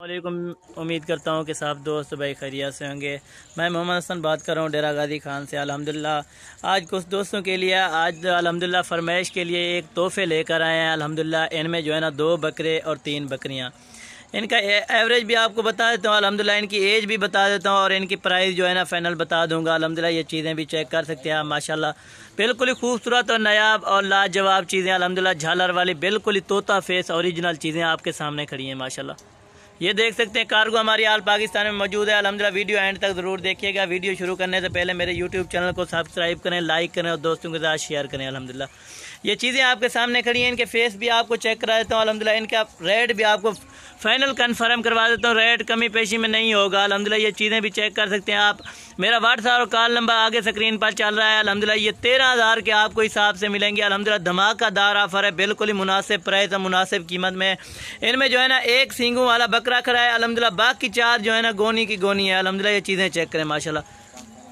वालेकुम उम्मीद करता हूँ कि साहब दोस्त भाई खैरिया से होंगे मैं मोहम्मद हसन बात कर रहा हूँ डेरा गाजी खान से अल्हम्दुलिल्लाह आज कुछ दोस्तों के लिए आज अल्हम्दुलिल्लाह फरमाइश के लिए एक तोहफे लेकर आए हैं अल्हम्दुलिल्लाह इनमें जो है ना दो बकरे और तीन बकरियाँ इनका एवरेज भी आपको बता देता हूँ अलहमदिल्ला इनकी एज भी बता देता हूँ और इनकी प्राइस जो है ना फाइनल बता दूंगा अलहमदिल्ला ये चीज़ें भी चेक कर सकते हैं आप माशाल्लाह बिल्कुल ही खूबसूरत और नायाब और लाजवाब चीज़ें अलहमदिल्ला झालर वाली बिल्कुल ही तोता फेस औरिजिनल चीज़ें आपके सामने खड़ी हैं माशाला ये देख सकते हैं कार्गो हमारी आल पाकिस्तान में मौजूद है अलहमदिल्ला वीडियो एंड तक ज़रूर देखिएगा वीडियो शुरू करने से पहले मेरे यूट्यूब चैनल को सब्सक्राइब करें लाइक करें और दोस्तों के साथ शेयर करें अलहमदिल्ला ये चीज़ें आपके सामने खड़ी हैं इनके फेस भी आपको चेक करा देता हूँ अलहमदिल्ला इनका रेट भी आपको फाइनल कन्फर्म करवा देता हूँ रेट कमी पेशी में नहीं होगा अलहमदिल्ला ये चीज़ें भी चेक कर सकते हैं आप मेरा व्हाट्सएप और कॉल नंबर आगे स्क्रीन पर चल रहा है अलहमदिल्ला ये तेरह हज़ार के आपको हिसाब से मिलेंगे अलहमदिल्ला धमाकादार ऑफर है बिल्कुल ही मुनासिब प्राइस और मुनासिब कीमत में इनमें जो है ना एक सिंगू वाला बकरा रख रहा है अलहमदिल्ला बाकी चार जो है ना गोनी की गोनी है अलहमदिल्ला ये चीज़ें चेक करें माशाल्लाह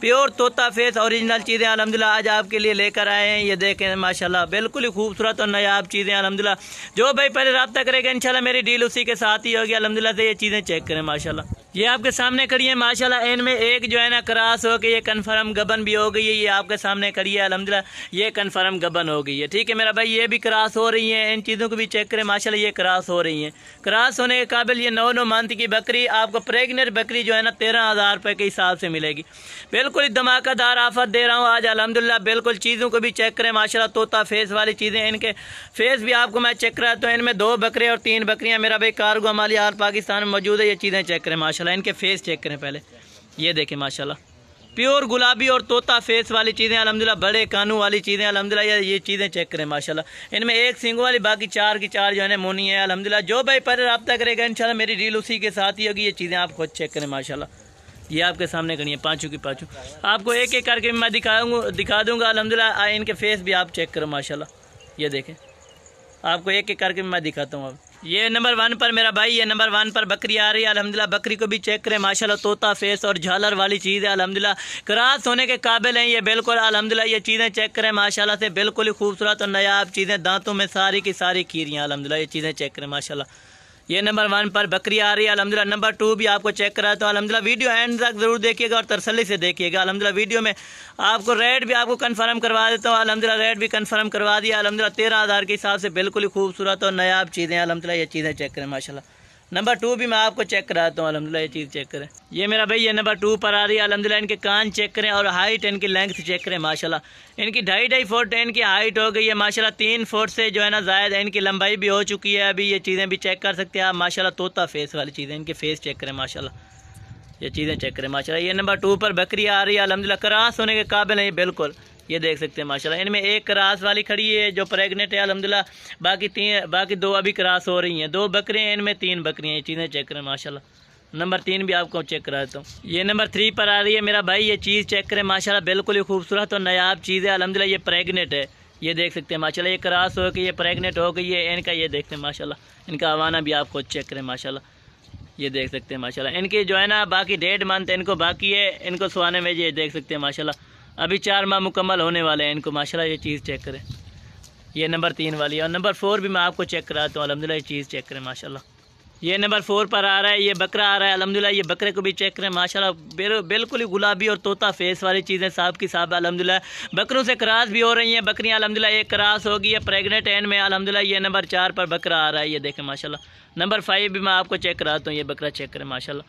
प्योर तोता फेस ओरिजिनल चीज़ें अलहमदिल्ला आज आपके लिए लेकर आए हैं ये देखें माशाल्लाह बिल्कुल ही खूबसूरत और नयाब चीज़ें अलहमदिल्ला जो भाई पहले रबता करेगा इंशाल्लाह मेरी डील उसी के साथ ही होगी अलहमदिल्ला से ये चीज़ें चेक करें माशाला ये आपके सामने करी है माशाल्लाह इन में एक जो है ना क्रॉस हो के ये कन्फर्म गबन भी हो गई है ये आपके सामने करी है अलहमदिल्ला ये कन्फर्म गबन हो गई है ठीक है मेरा भाई ये भी क्रॉस हो रही है इन चीज़ों को भी चेक करें माशाल्लाह ये क्रॉस हो रही हैं क्रॉस होने के काबिल ये नौ नौ मंथ की बकरी आपको प्रेगनेंट बकरी जो है ना तेरह हज़ार के हिसाब से मिलेगी बिल्कुल धमाकादार आफत दे रहा हूँ आज अलहमदिल्ला बिल्कुल चीज़ों को भी चेक करें माशा तोता फेस वाली चीज़ें इनके फेस भी आपको मैं चेक कराता हूँ इनमें दो बकरे और तीन बकरियाँ मेरा भाई कारगो हमारी आर पाकिस्तान में मौजूद है ये चीज़ें चेक करें माशा माशाल्लाह इनके फेस चेक करें पहले ये देखें माशाल्लाह प्योर गुलाबी और तोता फेस वाली चीज़ें अलहमदिल्ला बड़े कानू वाली चीज़ें अलहमदिल्ला ये ये चीज़ें चेक करें माशाल्लाह इनमें एक सिंग वाली बाकी चार की चार जो है मोनी है अलहमदिल्ला जो भाई पर रबता करेगा इन मेरी डील उसी के साथ ही होगी ये चीज़ें आप खुद चेक करें माशाला ये आपके सामने करनी है पाँचों की पाँचों आपको एक एक करके मैं दिखाऊँगा दिखा दूंगा अलहमदिल्ला इनके फेस भी आप चेक करें माशाला ये देखें आपको एक एक करके मैं दिखाता हूँ आप ये नंबर वन पर मेरा भाई ये नंबर वन पर बकरी आ रही है अलहमदिल्ला बकरी को भी चेक करें माशाल्लाह तोता फेस और झालर वाली चीज़ है अलहमदिल्ला क्रास होने के काबिल हैं ये बिल्कुल अलहमदिल्ला ये चीज़ें चेक करें माशाल्लाह से बिल्कुल ही खूबसूरत और नयाब चीज़ें दांतों में सारी की सारी खीरियाँ अलहमदिल्ला ये चीज़ें चेक करें माशाला ये नंबर वन पर बकरी आ रही है अलहमदिल्ला नंबर टू भी आपको चेक कराता हूँ तो अलहमदिल्ला वीडियो एंड तक ज़रूर देखिएगा और तरसली से देखिएगा अलहमदिल्ला वीडियो में आपको रेट भी आपको कन्फर्म करवा देता हूँ अलहमदिल्ला रेट भी कन्फर्म करवा दिया अलहमदिल्ला तेरह हज़ार के हिसाब से बिल्कुल ही खूबसूरत और नयाब चीज़ें अलहमदिल्ला ये चीज़ें चेक करें माशाला नंबर टू भी मैं आपको चेक कराता हूँ अलहमदिल्ला ये चीज़ चेक करें ये मेरा भाई ये नंबर टू पर आ रही है अलहमदिल्ला इनके कान चेक करें और हाइट इनकी लेंथ चेक करें माशाल्लाह इनकी ढाई ढाई फुट इनकी हाइट हो गई है माशाल्लाह तीन फुट से जो है ना जायद इनकी लंबाई भी हो चुकी है अभी ये चीज़ें भी चेक कर सकते हैं आप माशाला तोता फेस वाली चीज़ें इनके फेस चेक करें माशाला ये चीज़ें चेक करें माशा ये नंबर टू पर बकरी आ रही है अलहमदिल्ला क्रास होने के काबिल है बिल्कुल ये देख सकते हैं माशाल्लाह इनमें एक क्रास वाली खड़ी है जो प्रेग्नेंट है अलहमदिल्ला बाकी तीन बाकी दो अभी क्रास हो रही हैं दो बकरियाँ हैं इनमें तीन बकरियाँ ये चीज़ें चेक करें माशा नंबर तीन भी आपको चेक कराता हूँ ये नंबर थ्री पर आ रही है मेरा भाई ये चीज़ चेक करें माशा बिल्कुल ही खूबसूरत और नयाब चीज़ है अलहमदिल्ला ये प्रेगनेंट है ये देख सकते हैं माशाला ये क्रास हो गई ये प्रेगनेंट हो गई है इनका ये देखते हैं माशाला इनका आवाना भी आपको चेक करें माशा ये देख सकते हैं माशाल्लाह इनकी जो है ना बाकी डेढ़ मंथ इनको बाकी है इनको सुहाने में ये देख सकते हैं माशाल्लाह अभी चार माह मुकम्मल होने वाले हैं इनको माशाल्लाह ये चीज़ चेक करें ये नंबर तीन वाली है और नंबर फोर भी मैं आपको चेक कराता हूँ अलहमदिल्ला ये चीज़ चेक करें माशाल्लाह ये नंबर फोर पर आ रहा है ये बकरा आ रहा है अलहमदिल्ला ये बकरे को भी चेक करें माशाल्लाह बिल्कुल ही गुलाबी और तोता फेस वाली चीज़ें साहब की साहब अलहमदिल्ला बकरों से क्रास भी हो रही हैं बकरियाँ अलहमदिल्ला एक क्रास होगी है प्रेगनेंट एंड में अलहमदिल्ला ये नंबर चार पर बकरा आ रहा है ये देखें माशाला नंबर फाइव भी मैं आपको चेक कराता हूँ ये बकरा चेक करें माशाला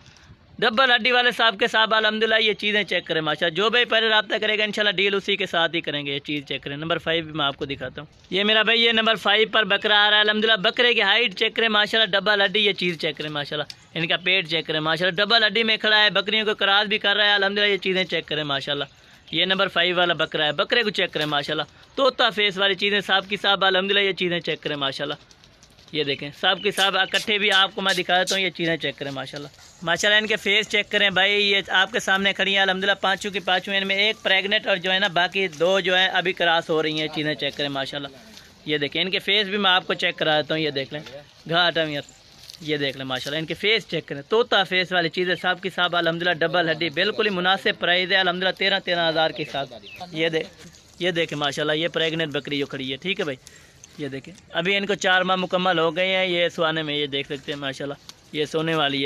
डब्बल हड्डी वाले साहब के साहब अलहमदिल्ला ये चीज़ें चेक करें माशा जो भाई पहले रबा करेगा शाला डील उसी के साथ ही करेंगे ये चीज़ चेक करें नंबर फाइव भी मैं आपको दिखाता हूँ ये मेरा भाई ये नंबर फाइव पर बकरा आ रहा है अलहमदिल्ला बकरे की हाइट चेक करें माशा डब्बल हड्डी ये चीज़ चेक करें माशाला इनका पेट चेक करें माशाला डब्बल हड्डी में खड़ा है बकरियों को करार भी कर रहा है अलहमदिल्ला ये चीज़ें चेक करें माशाला ये नंबर फाइव वाला बकरा है बकरे को चेक करें माशाला तोता फेस वाली चीज़ें साहब की साहब अलहमदिल्ला ये चीज़ें चेक करें माशाला ये देखें साहब की साहब इकट्ठे भी आपको मैं दिखा देता हूँ ये चीज़ें चेक करें माशाला माशाल्लाह इनके फेस चेक करें भाई ये आपके सामने खड़ी हैं अलहमदिल्ला पाँचों की पाँचों इनमें एक प्रेग्नेंट और जो है ना बाकी दो जो है अभी क्रॉस हो रही हैं चीज़ें चेक करें माशाल्लाह ये देखें इनके फेस भी मैं आपको चेक करा देता हूँ ये देख लें घाट हम ये देख लें माशा इनके फेस चेक करें तोता फेस वाली चीज़ें साहब की साहब अलहमदिल्ला डबल हड्डी बिल्कुल ही मुनासिब प्राइज है अलहमदिल्ला तेरह तेरह हज़ार के साथ ये दे ये देखें माशाला ये प्रेगनेंट बकरी जो खड़ी है ठीक है भाई ये देखें अभी इनको चार माह मुकम्मल हो गए हैं ये सुहाने में ये देख सकते हैं माशाला ये सोने वाली है